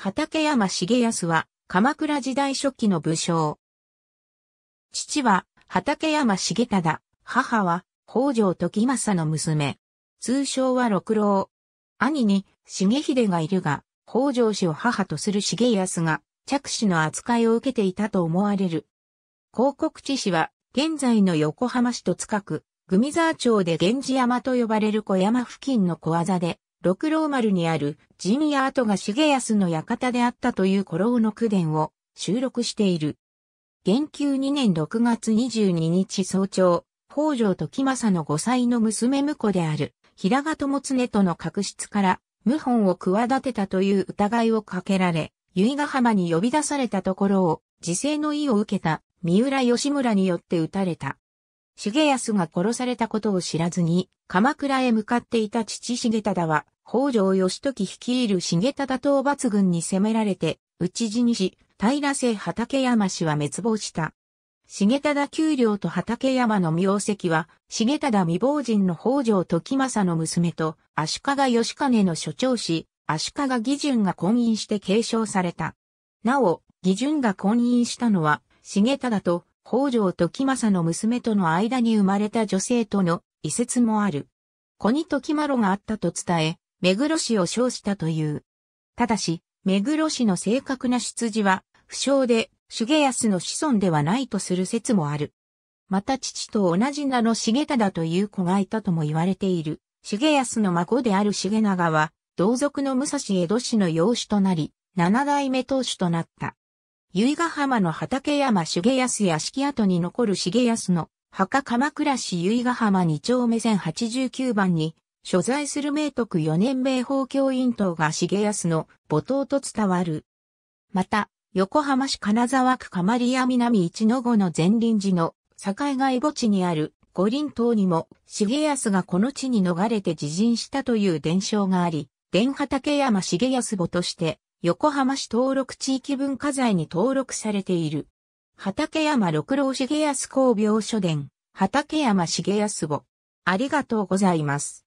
畠山重康は、鎌倉時代初期の武将。父は、畠山重忠、母は、北条時政の娘。通称は六郎。兄に、重秀がいるが、北条氏を母とする重康が、着手の扱いを受けていたと思われる。広告地市は、現在の横浜市と近く、グミ沢町で源氏山と呼ばれる小山付近の小技で、六郎丸にある陣屋跡が重康の館であったという古老の句伝を収録している。元久2年6月22日早朝、北条時政の5歳の娘婿である平賀友常との確執から謀反を企てたという疑いをかけられ、由比ヶ浜に呼び出されたところを自制の意を受けた三浦義村によって撃たれた。重康が殺されたことを知らずに、鎌倉へ向かっていた父重忠は、北条義時率いる重忠討伐軍に攻められて、討ち死にし、平瀬畠山氏は滅亡した。重忠丘陵と畠山の名跡は、重忠未亡人の北条時政の娘と、足利義兼の所長氏、足利義順が婚姻して継承された。なお、義順が婚姻したのは、重忠と北条時政の娘との間に生まれた女性との遺説もある。子に時呂があったと伝え、目黒氏を称したという。ただし、目黒氏の正確な出自は、不詳で、重康の子孫ではないとする説もある。また父と同じ名の重忠という子がいたとも言われている。重康の孫である重長は、同族の武蔵江戸氏の養子となり、七代目当主となった。由比ヶ浜の畠山重康屋敷跡に残る重康の墓鎌倉市由比ヶ浜二丁目線十九番に、所在する明徳四年名法教員等が重康の母島と伝わる。また、横浜市金沢区鎌里屋南一の五の前臨寺の境外墓地にある五輪島にも重康がこの地に逃れて自陣したという伝承があり、伝畠山重康墓として横浜市登録地域文化財に登録されている。畠山六郎重康公病書伝、畠山重康母。ありがとうございます。